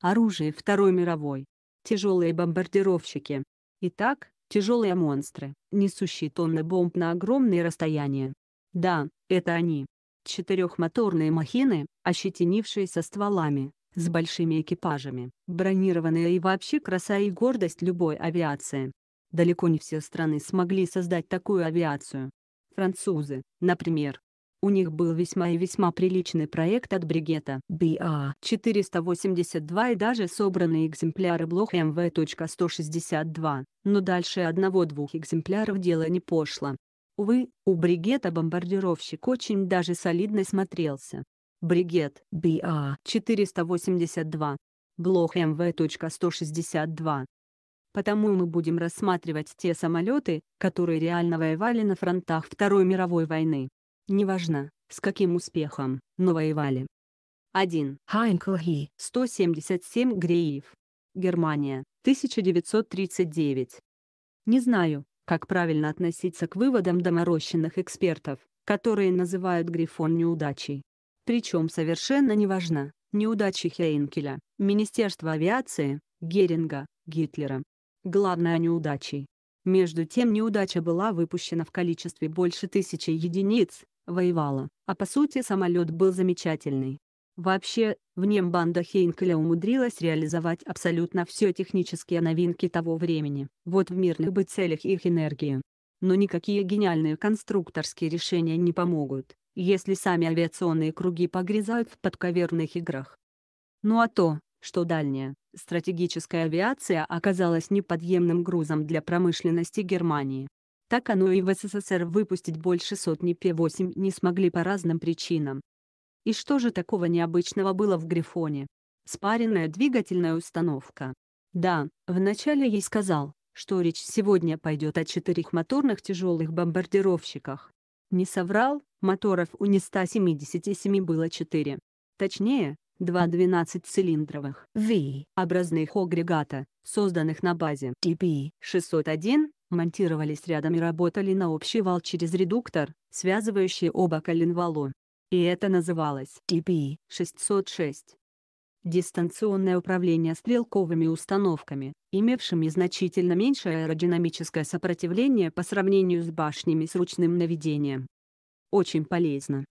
оружие Второй мировой, тяжелые бомбардировщики. Итак, тяжелые монстры, несущие тонны бомб на огромные расстояния. Да, это они. Четырехмоторные махины, ощетинившиеся стволами, с большими экипажами, бронированные и вообще краса и гордость любой авиации. Далеко не все страны смогли создать такую авиацию. Французы, например, у них был весьма и весьма приличный проект от бригета BA-482 а. и даже собранные экземпляры блох MV.162, но дальше одного-двух экземпляров дело не пошло. Увы, у бригета бомбардировщик очень даже солидно смотрелся. Бригет BA-482. А. Блох MV.162. Потому мы будем рассматривать те самолеты, которые реально воевали на фронтах Второй мировой войны. Неважно, с каким успехом, но воевали. 1. Хайнклхи. 177 Греев. Германия, 1939. Не знаю, как правильно относиться к выводам доморощенных экспертов, которые называют Грифон неудачей. Причем совершенно неважно, неудачи Хейнкеля, Министерства авиации, Геринга, Гитлера. Главное неудачей. Между тем неудача была выпущена в количестве больше тысячи единиц, воевала, а по сути самолет был замечательный. Вообще, в нем банда Хейнкеля умудрилась реализовать абсолютно все технические новинки того времени, вот в мирных бы целях их энергии. Но никакие гениальные конструкторские решения не помогут, если сами авиационные круги погрязают в подковерных играх. Ну а то, что дальняя, стратегическая авиация оказалась неподъемным грузом для промышленности Германии, так оно и в СССР выпустить больше сотни П-8 не смогли по разным причинам. И что же такого необычного было в Грифоне? Спаренная двигательная установка. Да, вначале ей сказал, что речь сегодня пойдет о четырех моторных тяжелых бомбардировщиках. Не соврал, моторов у Не-177 было четыре. Точнее, два 12-цилиндровых V-образных агрегата, созданных на базе DB-601, монтировались рядом и работали на общий вал через редуктор, связывающий оба коленвалу. И это называлось TP-606. Дистанционное управление стрелковыми установками, имевшими значительно меньшее аэродинамическое сопротивление по сравнению с башнями с ручным наведением. Очень полезно.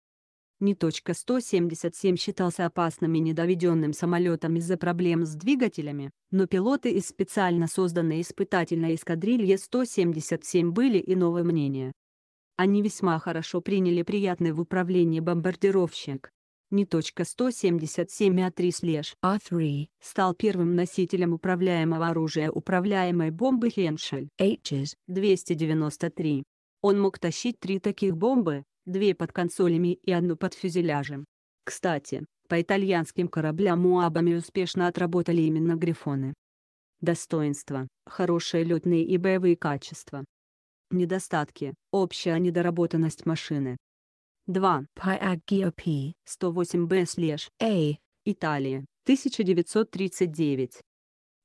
Не точка 177 считался опасным и недоведенным самолетом из-за проблем с двигателями, но пилоты из специально созданной испытательной эскадрильи 177 были иного мнения. Они весьма хорошо приняли приятный в управлении бомбардировщик. Не точка 177 А3 слеж А3 стал первым носителем управляемого оружия управляемой бомбы Хеншель H293. Он мог тащить три таких бомбы, две под консолями и одну под фюзеляжем. Кстати, по итальянским кораблям уабами успешно отработали именно грифоны. Достоинства – хорошие летные и боевые качества. Недостатки – общая недоработанность машины. 2. Piaggio p 108B-A. Италия, 1939.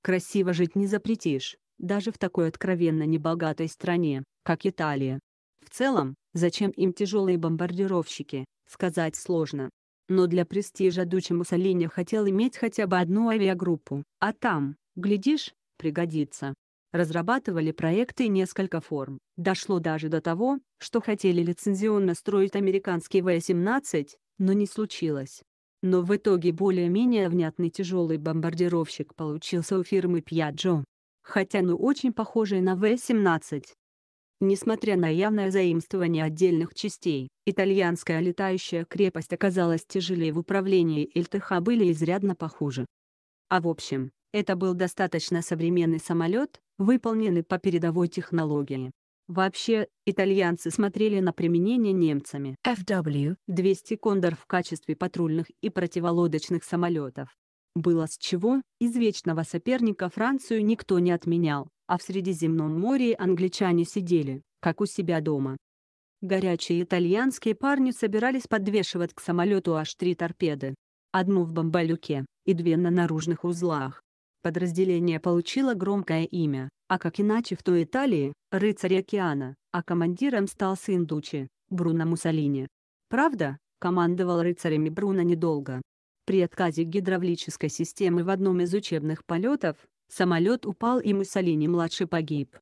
Красиво жить не запретишь, даже в такой откровенно небогатой стране, как Италия. В целом, Зачем им тяжелые бомбардировщики, сказать сложно. Но для престижа Дучи Муссолини хотел иметь хотя бы одну авиагруппу, а там, глядишь, пригодится. Разрабатывали проекты и несколько форм. Дошло даже до того, что хотели лицензионно строить американский В-17, но не случилось. Но в итоге более-менее внятный тяжелый бомбардировщик получился у фирмы Piaggio. Хотя ну очень похожий на В-17, Несмотря на явное заимствование отдельных частей, итальянская летающая крепость оказалась тяжелее в управлении и ЛТХ были изрядно похуже. А в общем, это был достаточно современный самолет, выполненный по передовой технологии. Вообще, итальянцы смотрели на применение немцами FW-200 «Кондор» в качестве патрульных и противолодочных самолетов. Было с чего, из вечного соперника Францию никто не отменял, а в Средиземном море англичане сидели, как у себя дома. Горячие итальянские парни собирались подвешивать к самолету аж три торпеды. Одну в бомбалюке и две на наружных узлах. Подразделение получило громкое имя, а как иначе в той Италии, рыцарь океана, а командиром стал сын Дучи, Бруно Муссолини. Правда, командовал рыцарями Бруно недолго, при отказе гидравлической системы в одном из учебных полетов, самолет упал и Муссолини-младший погиб.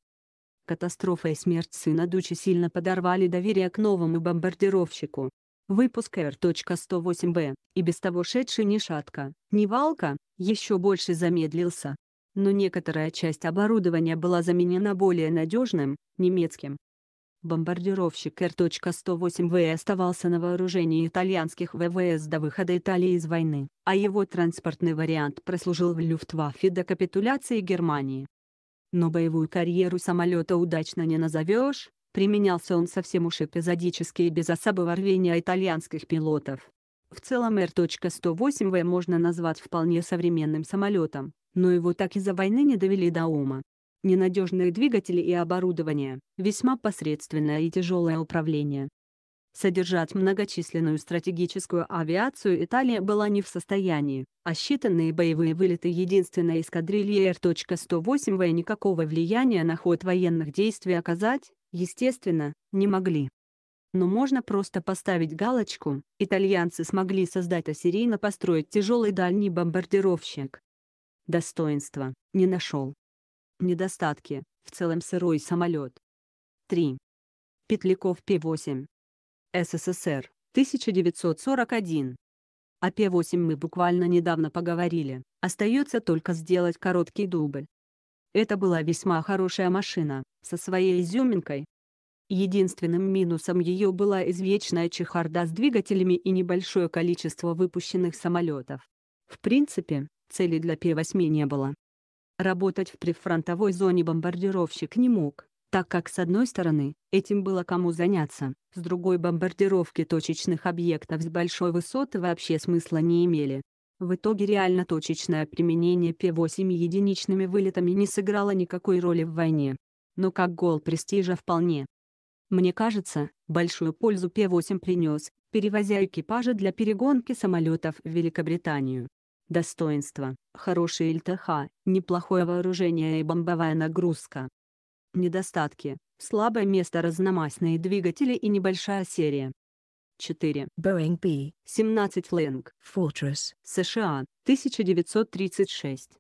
Катастрофа и смерть сына Дучи сильно подорвали доверие к новому бомбардировщику. Выпуск R.108B, и без того шедший ни шатка, ни валка, еще больше замедлился. Но некоторая часть оборудования была заменена более надежным, немецким, Бомбардировщик Р.108В оставался на вооружении итальянских ВВС до выхода Италии из войны, а его транспортный вариант прослужил в Люфтваффе до капитуляции Германии. Но боевую карьеру самолета удачно не назовешь, применялся он совсем уж эпизодически и без особого рвения итальянских пилотов. В целом Р.108В можно назвать вполне современным самолетом, но его так из-за войны не довели до ума. Ненадежные двигатели и оборудование, весьма посредственное и тяжелое управление. Содержать многочисленную стратегическую авиацию Италия была не в состоянии, а считанные боевые вылеты единственной эскадрильи Р.108В никакого влияния на ход военных действий оказать, естественно, не могли. Но можно просто поставить галочку, итальянцы смогли создать а построить тяжелый дальний бомбардировщик. Достоинства не нашел. Недостатки. В целом сырой самолет. 3. Петляков П-8. СССР. 1941. О П-8 мы буквально недавно поговорили, остается только сделать короткий дубль. Это была весьма хорошая машина, со своей изюминкой. Единственным минусом ее была извечная чехарда с двигателями и небольшое количество выпущенных самолетов. В принципе, цели для П-8 не было. Работать в прифронтовой зоне бомбардировщик не мог, так как с одной стороны, этим было кому заняться, с другой бомбардировки точечных объектов с большой высоты вообще смысла не имели. В итоге реально точечное применение П-8 единичными вылетами не сыграло никакой роли в войне. Но как гол престижа вполне. Мне кажется, большую пользу П-8 принес, перевозя экипажи для перегонки самолетов в Великобританию. Достоинства: Хороший ЛТХ, неплохое вооружение и бомбовая нагрузка. Недостатки. Слабое место разномастные двигатели и небольшая серия. 4. Boeing B-17 Lang Fortress, США, 1936.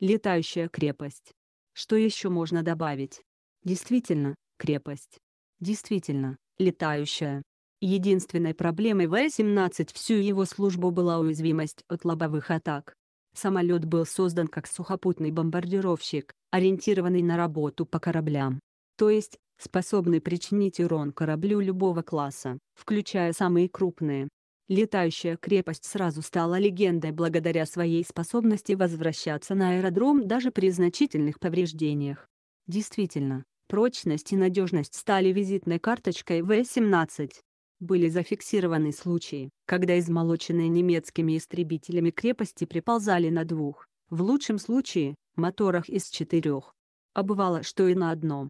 Летающая крепость. Что еще можно добавить? Действительно, крепость. Действительно, летающая. Единственной проблемой В-17 всю его службу была уязвимость от лобовых атак. Самолет был создан как сухопутный бомбардировщик, ориентированный на работу по кораблям. То есть, способный причинить урон кораблю любого класса, включая самые крупные. Летающая крепость сразу стала легендой благодаря своей способности возвращаться на аэродром даже при значительных повреждениях. Действительно, прочность и надежность стали визитной карточкой В-17 были зафиксированы случаи, когда измолоченные немецкими истребителями крепости приползали на двух, в лучшем случае, моторах из четырех. А бывало, что и на одном.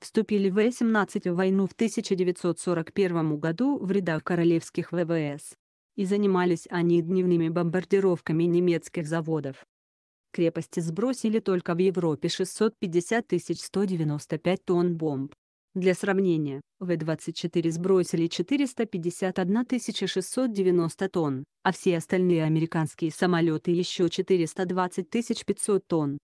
Вступили в 18 в войну в 1941 году в рядах королевских ВВС. И занимались они дневными бомбардировками немецких заводов. Крепости сбросили только в Европе 650 195 тонн бомб, для сравнения, В-24 сбросили 451 690 тонн, а все остальные американские самолеты еще 420 500 тонн.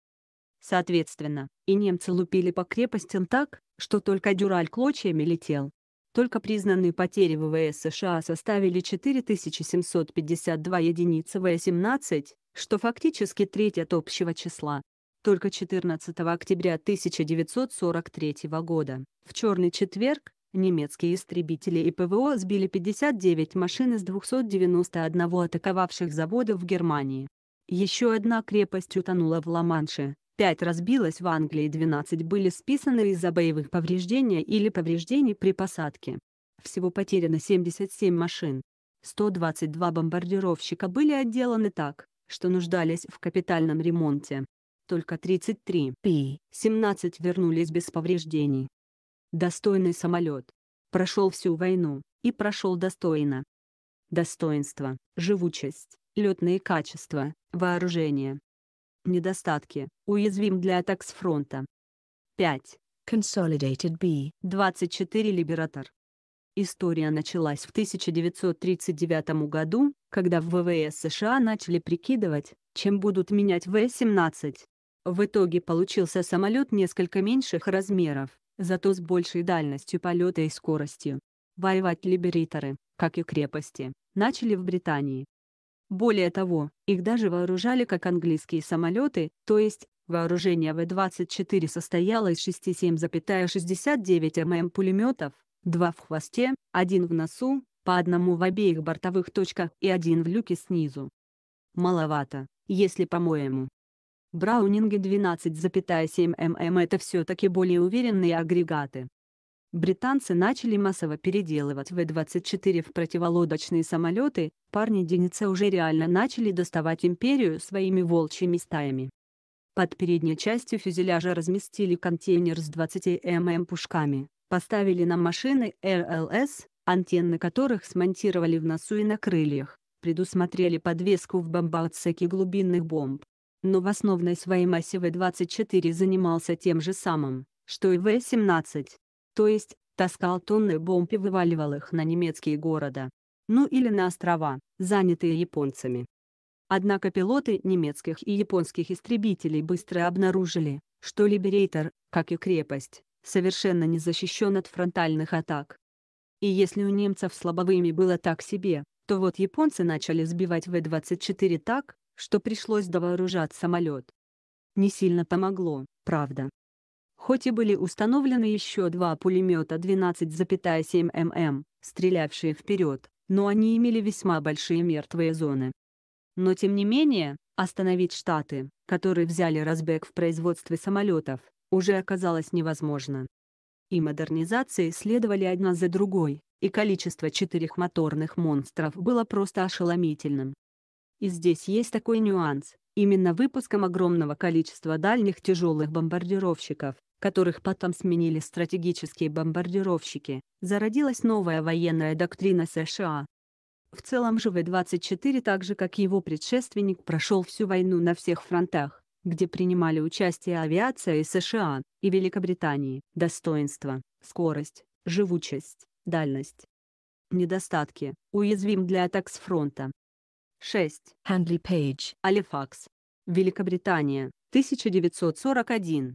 Соответственно, и немцы лупили по крепостям так, что только дюраль клочьями летел. Только признанные потери ВВС США составили 4752 единицы В-17, что фактически треть от общего числа только 14 октября 1943 года. В «Черный четверг» немецкие истребители и ПВО сбили 59 машин из 291 атаковавших заводов в Германии. Еще одна крепость утонула в Ла-Манше, 5 разбилась в Англии 12 были списаны из-за боевых повреждений или повреждений при посадке. Всего потеряно 77 машин. 122 бомбардировщика были отделаны так, что нуждались в капитальном ремонте только 33 Пи-17 вернулись без повреждений. Достойный самолет. Прошел всю войну, и прошел достойно. Достоинство, живучесть, летные качества, вооружение. Недостатки, уязвим для атак с фронта. 5. Consolidated B-24 Liberator. История началась в 1939 году, когда в ВВС США начали прикидывать, чем будут менять В-17. В итоге получился самолет несколько меньших размеров, зато с большей дальностью полета и скоростью. Воевать либериторы, как и крепости, начали в Британии. Более того, их даже вооружали как английские самолеты, то есть, вооружение В-24 состояло из 67,69 мм пулеметов, два в хвосте, один в носу, по одному в обеих бортовых точках и один в люке снизу. Маловато, если по-моему. Браунинга 12,7 мм это все-таки более уверенные агрегаты. Британцы начали массово переделывать В-24 в противолодочные самолеты, парни Деница уже реально начали доставать империю своими волчьими стаями. Под передней частью фюзеляжа разместили контейнер с 20 мм пушками, поставили на машины РЛС, антенны которых смонтировали в носу и на крыльях, предусмотрели подвеску в бомбоотсеке глубинных бомб, но в основной своей массе В-24 занимался тем же самым, что и В-17. То есть, таскал тонны бомб и вываливал их на немецкие города. Ну или на острова, занятые японцами. Однако пилоты немецких и японских истребителей быстро обнаружили, что Либерейтор, как и крепость, совершенно не защищен от фронтальных атак. И если у немцев с лобовыми было так себе, то вот японцы начали сбивать В-24 так, что пришлось довооружать самолет. Не сильно помогло, правда. Хоть и были установлены еще два пулемета 12,7 мм, стрелявшие вперед, но они имели весьма большие мертвые зоны. Но тем не менее, остановить Штаты, которые взяли разбег в производстве самолетов, уже оказалось невозможно. И модернизации следовали одна за другой, и количество четырехмоторных монстров было просто ошеломительным. И здесь есть такой нюанс. Именно выпуском огромного количества дальних тяжелых бомбардировщиков, которых потом сменили стратегические бомбардировщики, зародилась новая военная доктрина США. В целом же В-24 так же как его предшественник прошел всю войну на всех фронтах, где принимали участие авиация и США, и Великобритании. Достоинство, скорость, живучесть, дальность недостатки, уязвим для атак с фронта, 6. Хендли Пейдж. Алифакс. Великобритания. 1941.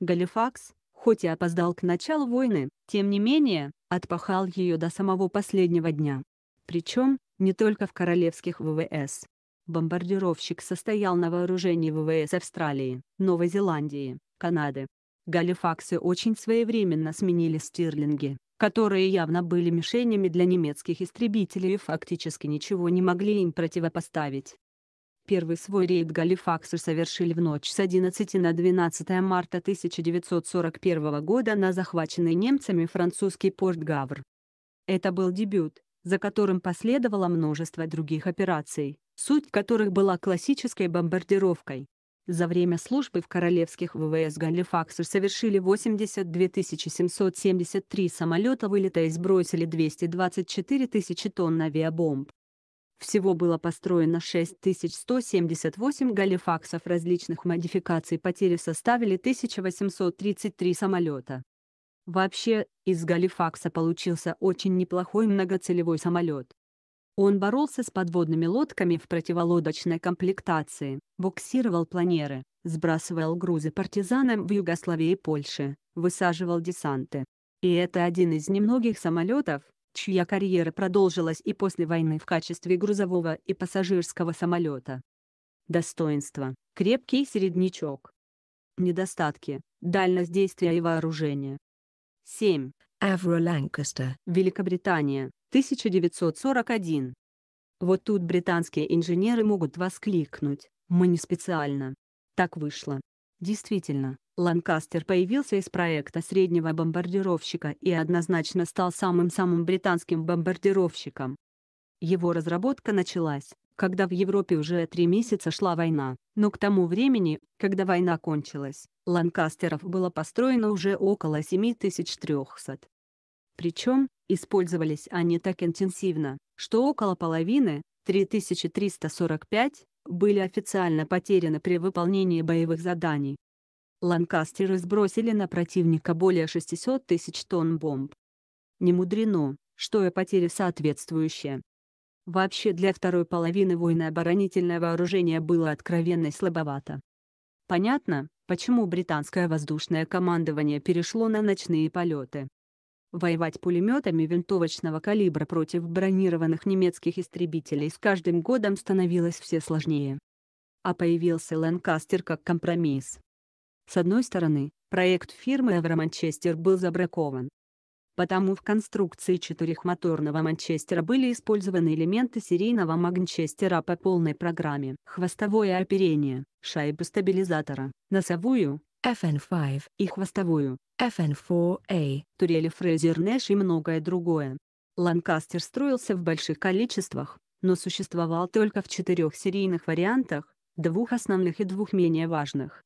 Галифакс, хоть и опоздал к началу войны, тем не менее, отпахал ее до самого последнего дня. Причем, не только в королевских ВВС. Бомбардировщик состоял на вооружении ВВС Австралии, Новой Зеландии, Канады. Галифаксы очень своевременно сменили стирлинги которые явно были мишенями для немецких истребителей и фактически ничего не могли им противопоставить. Первый свой рейд Галифакса совершили в ночь с 11 на 12 марта 1941 года на захваченный немцами французский порт Гавр. Это был дебют, за которым последовало множество других операций, суть которых была классической бомбардировкой. За время службы в королевских ВВС Галифакса совершили 82 773 самолета вылета и сбросили 224 тысячи тонн авиабомб. Всего было построено 6178 галифаксов различных модификаций, потери составили 1833 самолета. Вообще, из галифакса получился очень неплохой многоцелевой самолет. Он боролся с подводными лодками в противолодочной комплектации, буксировал планеры, сбрасывал грузы партизанам в Югославии и Польше, высаживал десанты. И это один из немногих самолетов, чья карьера продолжилась и после войны в качестве грузового и пассажирского самолета. Достоинство – крепкий середнячок. Недостатки – дальность действия и вооружение. 7. Авро Ланкастер, Великобритания, 1941. Вот тут британские инженеры могут воскликнуть «Мы не специально». Так вышло. Действительно, Ланкастер появился из проекта среднего бомбардировщика и однозначно стал самым-самым британским бомбардировщиком. Его разработка началась, когда в Европе уже три месяца шла война, но к тому времени, когда война кончилась, Ланкастеров было построено уже около 7300. Причем использовались они так интенсивно, что около половины, 3345, были официально потеряны при выполнении боевых заданий. Ланкастеры сбросили на противника более 600 тысяч тонн бомб. Не мудрено, что и потери соответствующие. Вообще для второй половины войны оборонительное вооружение было откровенно слабовато. Понятно, почему британское воздушное командование перешло на ночные полеты. Воевать пулеметами винтовочного калибра против бронированных немецких истребителей с каждым годом становилось все сложнее. А появился Ланкастер как компромисс. С одной стороны, проект фирмы «Евроманчестер» был забракован. Потому в конструкции четырехмоторного «Манчестера» были использованы элементы серийного «Манчестера» по полной программе. Хвостовое оперение, шайбу стабилизатора, носовую, FN5 и хвостовую, FN4A, турели Фрезер Нэш и многое другое. Ланкастер строился в больших количествах, но существовал только в четырех серийных вариантах, двух основных и двух менее важных.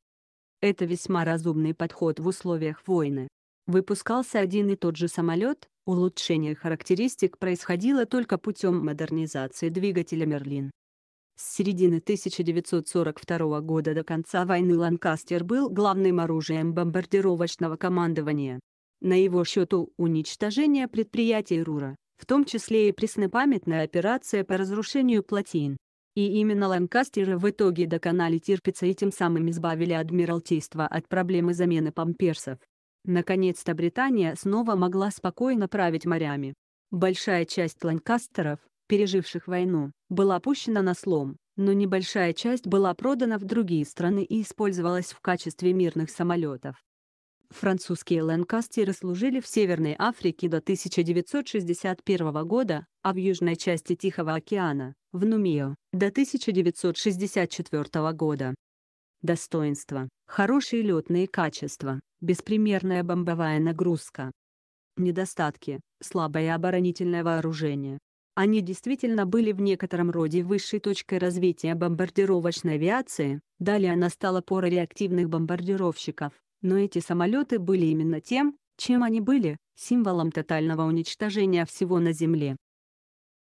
Это весьма разумный подход в условиях войны. Выпускался один и тот же самолет, улучшение характеристик происходило только путем модернизации двигателя «Мерлин». С середины 1942 года до конца войны Ланкастер был главным оружием бомбардировочного командования. На его счету уничтожение предприятий РУРа, в том числе и преснопамятная операция по разрушению плотин. И именно Ланкастеры в итоге доконали Тирпица и тем самым избавили Адмиралтейство от проблемы замены памперсов. Наконец-то Британия снова могла спокойно править морями. Большая часть ланкастеров, переживших войну, была пущена на слом, но небольшая часть была продана в другие страны и использовалась в качестве мирных самолетов. Французские ланкастеры служили в Северной Африке до 1961 года, а в южной части Тихого океана, в Нумио, до 1964 года. Достоинства – хорошие летные качества, беспримерная бомбовая нагрузка. Недостатки – слабое оборонительное вооружение, они действительно были в некотором роде высшей точкой развития бомбардировочной авиации, далее она стала порой реактивных бомбардировщиков, но эти самолеты были именно тем, чем они были, символом тотального уничтожения всего на Земле.